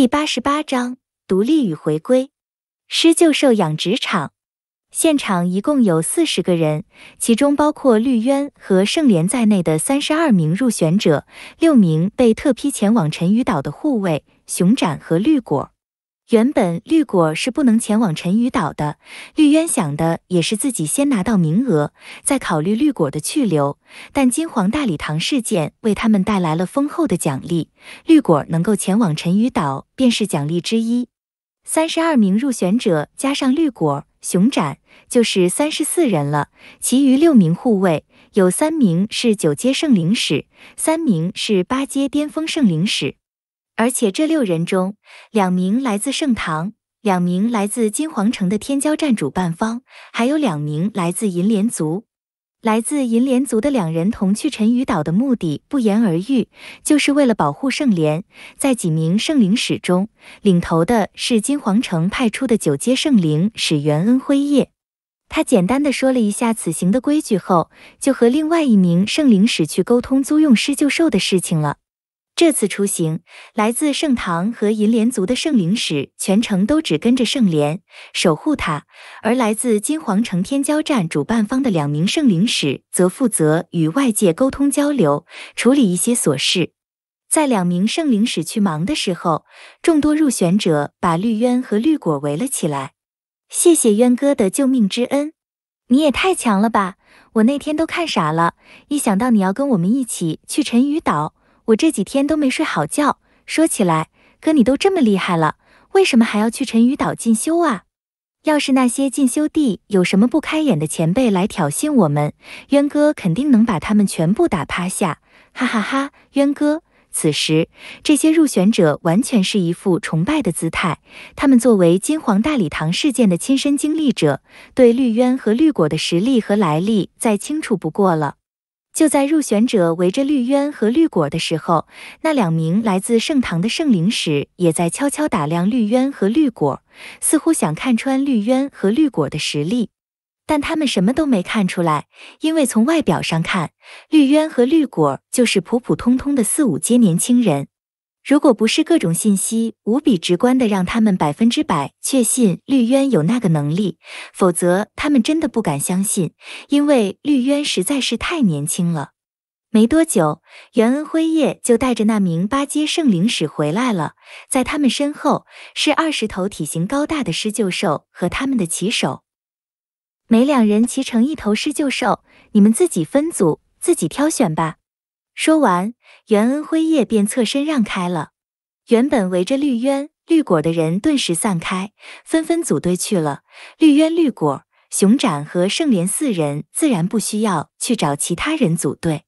第八十八章独立与回归。狮鹫兽养殖场，现场一共有四十个人，其中包括绿渊和圣莲在内的三十二名入选者，六名被特批前往沉鱼岛的护卫熊展和绿果。原本绿果是不能前往陈屿岛的，绿渊想的也是自己先拿到名额，再考虑绿果的去留。但金黄大礼堂事件为他们带来了丰厚的奖励，绿果能够前往陈屿岛便是奖励之一。三十二名入选者加上绿果、熊展，就是三十四人了。其余六名护卫，有三名是九阶圣灵使，三名是八阶巅峰圣灵使。而且这六人中，两名来自盛唐，两名来自金皇城的天骄战主办方，还有两名来自银莲族。来自银莲族的两人同去沉鱼岛的目的不言而喻，就是为了保护圣莲。在几名圣灵使中，领头的是金皇城派出的九阶圣灵使袁恩辉夜。他简单的说了一下此行的规矩后，就和另外一名圣灵使去沟通租用施救兽的事情了。这次出行，来自盛唐和银莲族的圣灵使全程都只跟着圣莲，守护他；而来自金皇城天骄站主办方的两名圣灵使则负责与外界沟通交流，处理一些琐事。在两名圣灵使去忙的时候，众多入选者把绿渊和绿果围了起来。谢谢渊哥的救命之恩，你也太强了吧！我那天都看傻了，一想到你要跟我们一起去沉鱼岛。我这几天都没睡好觉。说起来，哥你都这么厉害了，为什么还要去沉鱼岛进修啊？要是那些进修地有什么不开眼的前辈来挑衅我们，渊哥肯定能把他们全部打趴下！哈哈哈！渊哥，此时这些入选者完全是一副崇拜的姿态。他们作为金皇大礼堂事件的亲身经历者，对绿渊和绿果的实力和来历再清楚不过了。就在入选者围着绿渊和绿果的时候，那两名来自盛唐的圣灵使也在悄悄打量绿渊和绿果，似乎想看穿绿渊和绿果的实力，但他们什么都没看出来，因为从外表上看，绿渊和绿果就是普普通通的四五阶年轻人。如果不是各种信息无比直观的让他们百分之百确信绿渊有那个能力，否则他们真的不敢相信，因为绿渊实在是太年轻了。没多久，元恩辉夜就带着那名八阶圣灵使回来了，在他们身后是二十头体型高大的狮鹫兽和他们的骑手，每两人骑成一头狮鹫兽，你们自己分组，自己挑选吧。说完，袁恩辉夜便侧身让开了。原本围着绿渊、绿果的人顿时散开，纷纷组队去了。绿渊、绿果、熊展和圣莲四人自然不需要去找其他人组队。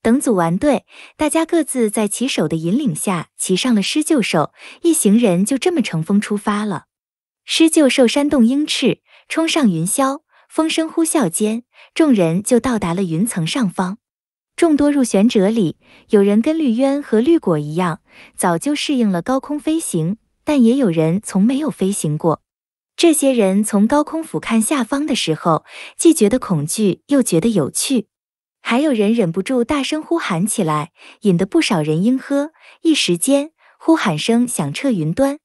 等组完队，大家各自在骑手的引领下骑上了狮鹫兽，一行人就这么乘风出发了。狮鹫兽扇动鹰翅，冲上云霄，风声呼啸间，众人就到达了云层上方。众多入选者里，有人跟绿渊和绿果一样，早就适应了高空飞行，但也有人从没有飞行过。这些人从高空俯瞰下方的时候，既觉得恐惧，又觉得有趣。还有人忍不住大声呼喊起来，引得不少人应喝。一时间，呼喊声响彻云端。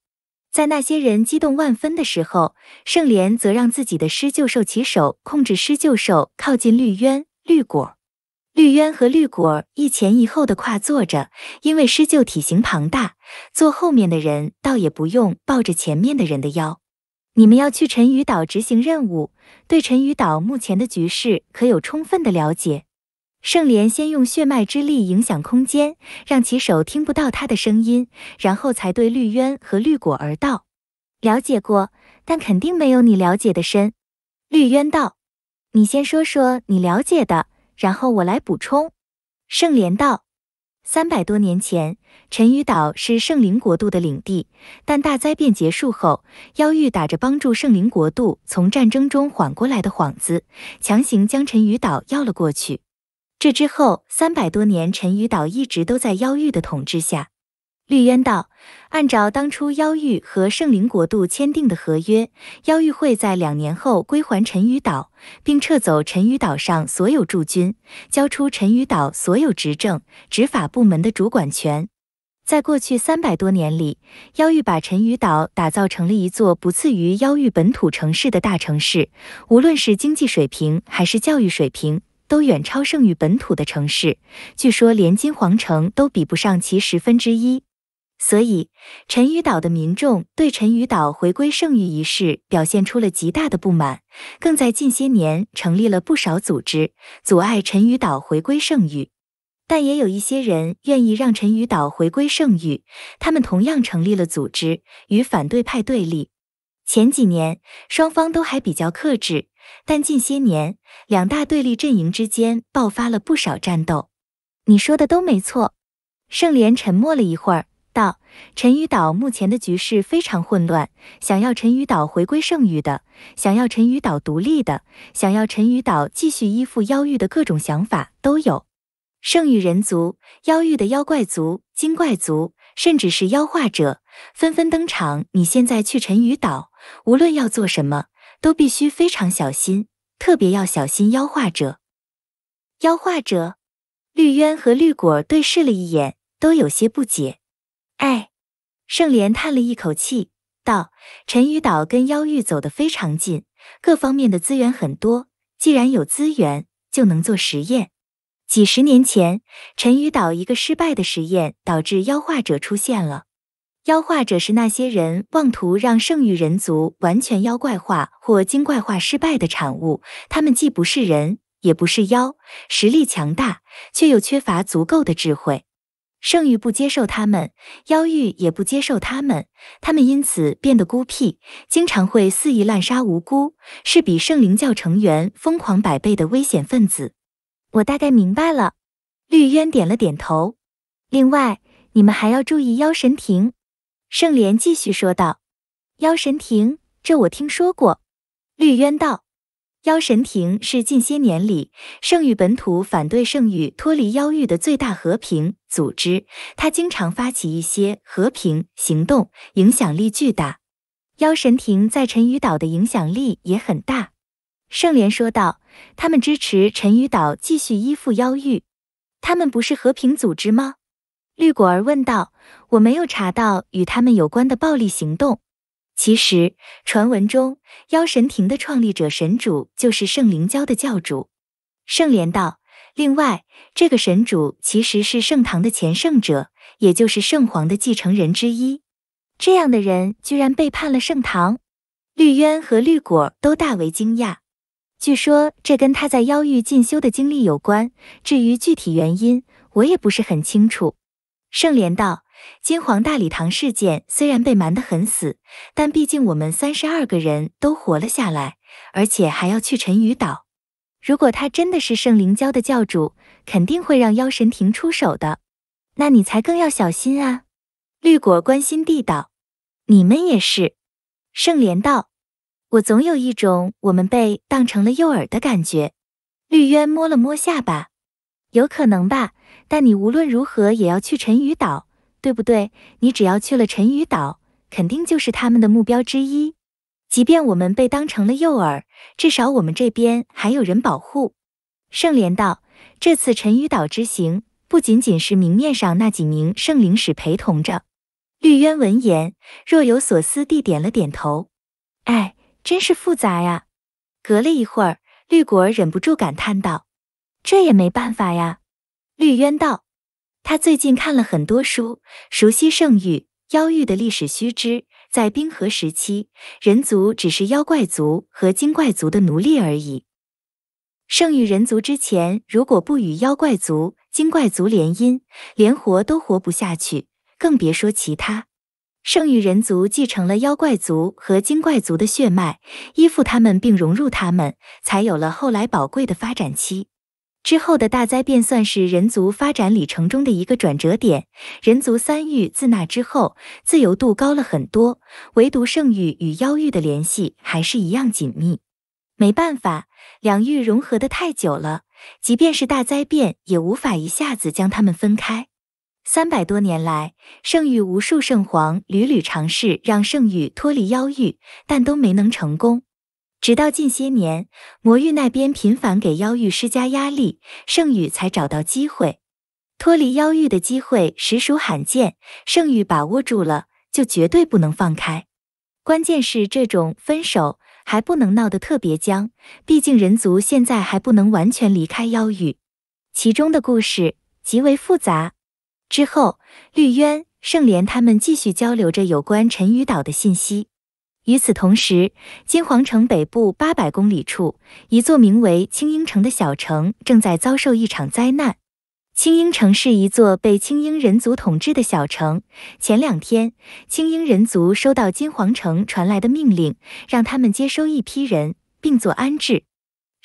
在那些人激动万分的时候，圣莲则让自己的狮鹫兽骑手控制狮鹫兽靠近绿渊、绿果。绿渊和绿果一前一后的跨坐着，因为狮鹫体型庞大，坐后面的人倒也不用抱着前面的人的腰。你们要去沉鱼岛执行任务，对沉鱼岛目前的局势可有充分的了解？圣莲先用血脉之力影响空间，让骑手听不到他的声音，然后才对绿渊和绿果而道：“了解过，但肯定没有你了解的深。”绿渊道：“你先说说你了解的。”然后我来补充，圣莲道，三百多年前，陈鱼岛是圣灵国度的领地，但大灾变结束后，妖域打着帮助圣灵国度从战争中缓过来的幌子，强行将陈鱼岛要了过去。这之后，三百多年，陈鱼岛一直都在妖域的统治下。绿渊道，按照当初妖域和圣灵国度签订的合约，妖域会在两年后归还沉鱼岛，并撤走沉鱼岛上所有驻军，交出沉鱼岛所有执政、执法部门的主管权。在过去三百多年里，妖域把沉鱼岛打造成了一座不次于妖域本土城市的大城市，无论是经济水平还是教育水平，都远超圣域本土的城市，据说连金皇城都比不上其十分之一。所以，陈屿岛的民众对陈屿岛回归圣域一事表现出了极大的不满，更在近些年成立了不少组织，阻碍陈屿岛回归圣域。但也有一些人愿意让陈屿岛回归圣域，他们同样成立了组织，与反对派对立。前几年双方都还比较克制，但近些年两大对立阵营之间爆发了不少战斗。你说的都没错。盛莲沉默了一会儿。道：陈鱼岛目前的局势非常混乱，想要陈鱼岛回归圣域的，想要陈鱼岛独立的，想要陈鱼岛继续依附妖域的各种想法都有。圣域人族、妖域的妖怪族、精怪族，甚至是妖化者，纷纷登场。你现在去陈鱼岛，无论要做什么，都必须非常小心，特别要小心妖化者。妖化者，绿渊和绿果对视了一眼，都有些不解。哎，盛莲叹了一口气，道：“陈宇岛跟妖域走得非常近，各方面的资源很多。既然有资源，就能做实验。几十年前，陈宇岛一个失败的实验导致妖化者出现了。妖化者是那些人妄图让圣域人族完全妖怪化或精怪化失败的产物。他们既不是人，也不是妖，实力强大，却又缺乏足够的智慧。”圣域不接受他们，妖域也不接受他们，他们因此变得孤僻，经常会肆意滥杀无辜，是比圣灵教成员疯狂百倍的危险分子。我大概明白了，绿渊点了点头。另外，你们还要注意妖神庭。圣莲继续说道。妖神庭，这我听说过。绿渊道。妖神庭是近些年里圣域本土反对圣域脱离妖域的最大和平组织，他经常发起一些和平行动，影响力巨大。妖神庭在沉鱼岛的影响力也很大，圣莲说道：“他们支持沉鱼岛继续依附妖域，他们不是和平组织吗？”绿果儿问道：“我没有查到与他们有关的暴力行动。”其实，传闻中妖神庭的创立者神主就是圣灵教的教主圣莲道。另外，这个神主其实是圣堂的前圣者，也就是圣皇的继承人之一。这样的人居然背叛了圣堂，绿渊和绿果都大为惊讶。据说这跟他在妖域进修的经历有关。至于具体原因，我也不是很清楚。圣莲道，金皇大礼堂事件虽然被瞒得很死，但毕竟我们三十二个人都活了下来，而且还要去沉鱼岛。如果他真的是圣灵教的教主，肯定会让妖神庭出手的。那你才更要小心啊！绿果关心地道，你们也是。圣莲道，我总有一种我们被当成了诱饵的感觉。绿渊摸了摸下巴，有可能吧。但你无论如何也要去陈屿岛，对不对？你只要去了陈屿岛，肯定就是他们的目标之一。即便我们被当成了诱饵，至少我们这边还有人保护。圣莲道，这次陈屿岛之行不仅仅是明面上那几名圣灵使陪同着。绿渊闻言，若有所思地点了点头。哎，真是复杂呀。隔了一会儿，绿果忍不住感叹道：“这也没办法呀。”绿渊道，他最近看了很多书，熟悉圣域、妖域的历史。须知，在冰河时期，人族只是妖怪族和精怪族的奴隶而已。圣域人族之前，如果不与妖怪族、精怪族联姻，连活都活不下去，更别说其他。圣域人族继承了妖怪族和精怪族的血脉，依附他们并融入他们，才有了后来宝贵的发展期。之后的大灾变算是人族发展里程中的一个转折点。人族三域自那之后自由度高了很多，唯独圣域与妖域的联系还是一样紧密。没办法，两域融合的太久了，即便是大灾变也无法一下子将它们分开。三百多年来，圣域无数圣皇屡屡尝试让圣域脱离妖域，但都没能成功。直到近些年，魔域那边频繁给妖域施加压力，圣宇才找到机会脱离妖域的机会实属罕见。圣域把握住了，就绝对不能放开。关键是这种分手还不能闹得特别僵，毕竟人族现在还不能完全离开妖域，其中的故事极为复杂。之后，绿渊、圣莲他们继续交流着有关沉鱼岛的信息。与此同时，金皇城北部八百公里处，一座名为青鹰城的小城正在遭受一场灾难。青鹰城是一座被青鹰人族统治的小城。前两天，青鹰人族收到金皇城传来的命令，让他们接收一批人，并做安置。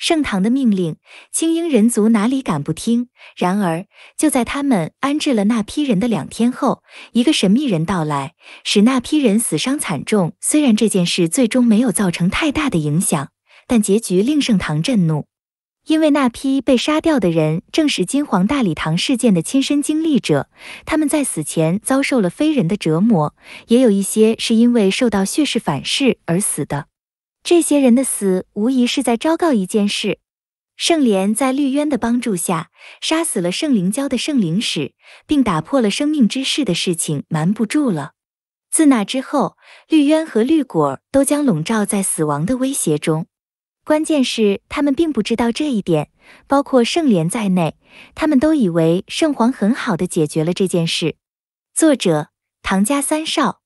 盛唐的命令，精英人族哪里敢不听？然而，就在他们安置了那批人的两天后，一个神秘人到来，使那批人死伤惨重。虽然这件事最终没有造成太大的影响，但结局令盛唐震怒，因为那批被杀掉的人正是金皇大礼堂事件的亲身经历者。他们在死前遭受了非人的折磨，也有一些是因为受到血誓反噬而死的。这些人的死无疑是在昭告一件事：圣莲在绿渊的帮助下杀死了圣灵教的圣灵使，并打破了生命之树的事情瞒不住了。自那之后，绿渊和绿果都将笼罩在死亡的威胁中。关键是他们并不知道这一点，包括圣莲在内，他们都以为圣皇很好的解决了这件事。作者：唐家三少。